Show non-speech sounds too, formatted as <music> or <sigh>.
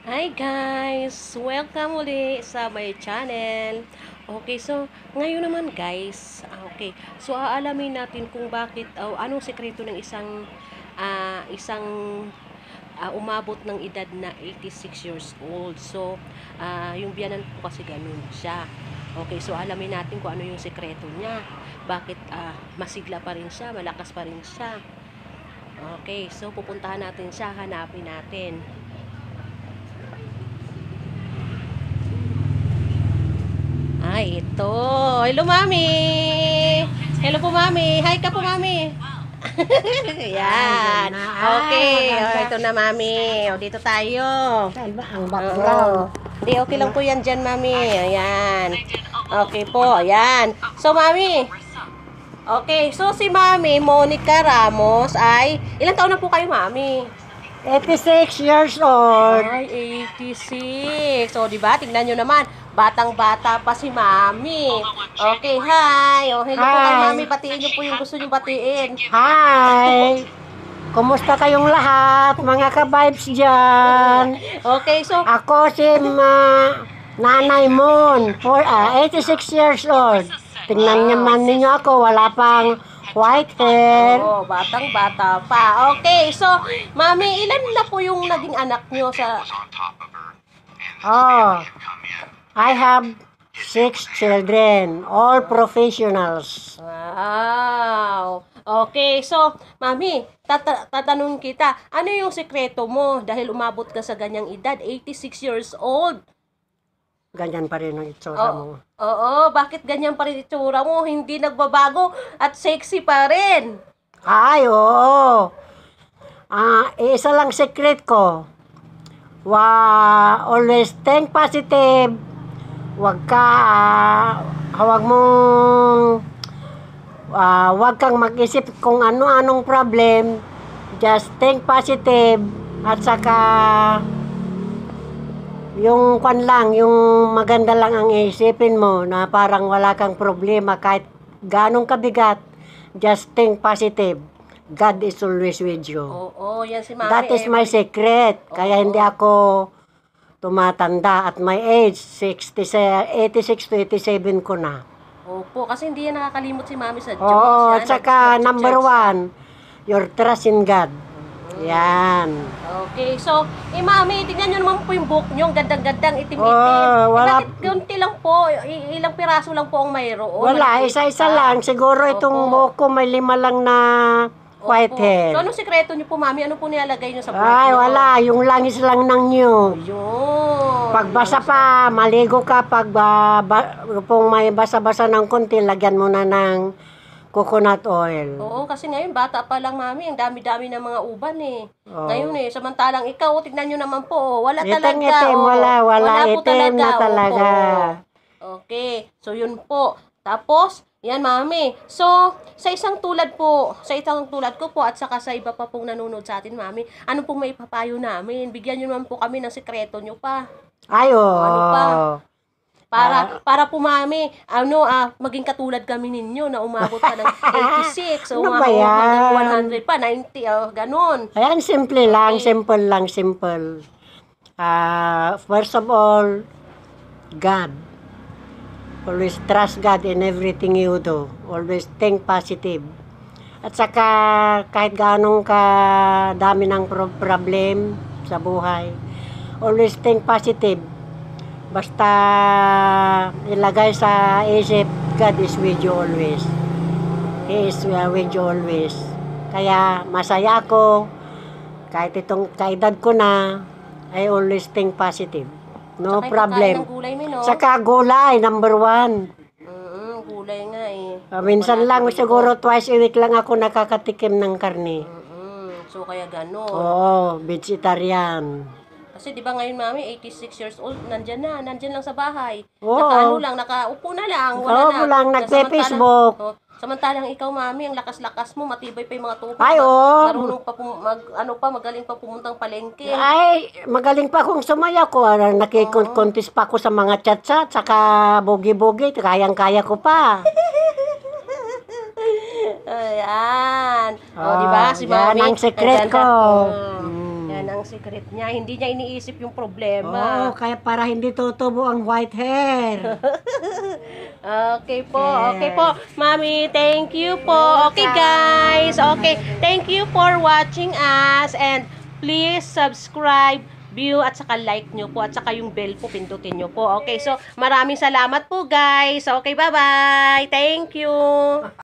Hi guys! Welcome uli sa my channel. Okay, so ngayon naman guys, okay. So aalamin natin kung bakit o oh, anong sekreto ng isang uh, isang uh, umabot ng edad na 86 years old. So uh, yung biyanan ko kasi ganun siya. Okay, so alamin natin kung ano yung sekreto niya. Bakit uh, masigla pa rin siya, malakas pa rin siya. Okay, so pupuntahan natin siya, hanapin natin. Ay, ito. Hello, Mami. Hello po, Mami. Hi ka po, Mami. <laughs> Yan. Okay. Oh, ito na, Mami. O, oh, dito tayo. Saan ang background? Hindi, okay lang po yan dyan, Mami. Ayan. Okay po. Ayan. So, Mami. Okay. So, si Mami, Monica Ramos ay... Ilang taon na po kayo, Mami? 86 years old. Ay, 86. O, di ba? Tingnan nyo naman. Batang-bata pa si Mami. Okay, hi. Oh, hello hi. po kay Mami. Patiin nyo po yung gusto nyo patiin. Hi. Kumusta kayong lahat? Mga ka-vibes dyan. Okay, so... Ako si ma Nanay Moon. For, uh, ah, 86 years old. Tingnan naman ninyo ako. Wala pang White hair. Oh, batang-bata pa. Okay, so, mami, ilan na po yung naging anak nyo sa... Oh, I have six children, all professionals. Wow. Okay, so, mami, tata- tatanungin kita, ano yung sekreto mo dahil umabot ka sa ganyang edad, 86 years old? ganyan pa rin ang itsura mo. Oo, bakit ganyan pa rin itsura mo? Hindi nagbabago at sexy pa rin. Ay, oo. Ah, eh, isa lang secret ko. Wa, always think positive. Huwag ka, ah, huwag mong, ah, huwag kang mag-isip kung ano-anong problem. Just think positive. At saka, yung kwan lang, yung maganda lang ang isipin mo na parang wala kang problema kahit ganong kabigat, just think positive. God is always with you. Oo, oh, oh, yan si Mami. That is my secret. Oh, Kaya hindi ako tumatanda at my age, 66, 86 to 87 ko na. Opo, kasi hindi yan nakakalimot si Mami sa Diyos. Oo, oh, tsaka number one, your trust in God. Yan. Okay, so, eh mami, tingnan nyo naman po yung book nyo. Ang gandang-gandang itim-itim. Oo, eh, wala- Bakit lang po? ilang piraso lang po ang mayroon? Wala, isa-isa lang. Ah, Siguro itong buhok ko may lima lang na white Opo. hair. So, anong sikreto nyo po, mami? Ano po nilalagay nyo sa buhok Ay, nyo? wala. Yung langis lang ng nyo. Yun. Pagbasa pa, maligo ka. Pag ba, ah, ba- kung may basa-basa ng konti, lagyan mo na ng Coconut oil. Oo, kasi ngayon bata pa lang mami, ang dami-dami ng mga uban eh. Oo. Ngayon eh, samantalang ikaw, tignan nyo naman po, oh, wala Itong talaga. itim, oo. Oh. wala, wala, po itim na talaga. oo. Okay, so yun po. Tapos, yan mami. So, sa isang tulad po, sa isang tulad ko po at saka sa iba pa pong nanonood sa atin mami, ano pong may papayo namin? Bigyan nyo naman po kami ng sikreto nyo pa. Ayo. Ano pa? Para, ah. para po mami, ano, ah, maging katulad kami ninyo na umabot pa ng 86, <laughs> so Ano ba yan? 100 pa, 90, oh, ganun. Ayan, simple lang, simple lang, simple. Ah, first of all, God. Always trust God in everything you do. Always think positive. At saka, kahit gaanong ka dami ng pro- problem sa buhay, always think positive basta ilagay sa isip God is with you always He is with you always kaya masaya ako kahit itong kaedad ko na I always think positive no Saka problem gulay mo, no? Saka gulay number one mm, gulay nga eh uh, minsan Wala lang siguro twice a week lang ako nakakatikim ng karne mm, mm. so kaya gano'n oo vegetarian kasi 'di ba ngayon mami 86 years old nandiyan na, nandiyan lang sa bahay. Oo. Nakaano lang, nakaupo na lang, wala Oo, na. lang, Na facebook samantalang- ikaw mami, ang lakas-lakas mo, matibay pa 'yung mga tuhod. Ay, oo. Marunong pa pum- mag ano pa, magaling pa pumuntang palengke. Ay, magaling pa akong sumaya ko. Ah, pa ako sa mga chat-chat, saka bogi-bogi, kayang-kaya ko pa. <laughs> Ayan. Oh, 'di ba? Si yan mami. ang secret ko. Mm secret niya. Hindi niya iniisip yung problema. Oo, kaya para hindi tutubo ang white hair. <laughs> okay po, okay po. Mami, thank you po. Okay guys, okay. Thank you for watching us and please subscribe view at saka like nyo po at saka yung bell po pindutin nyo po. Okay, so maraming salamat po guys. Okay, bye-bye. Thank you.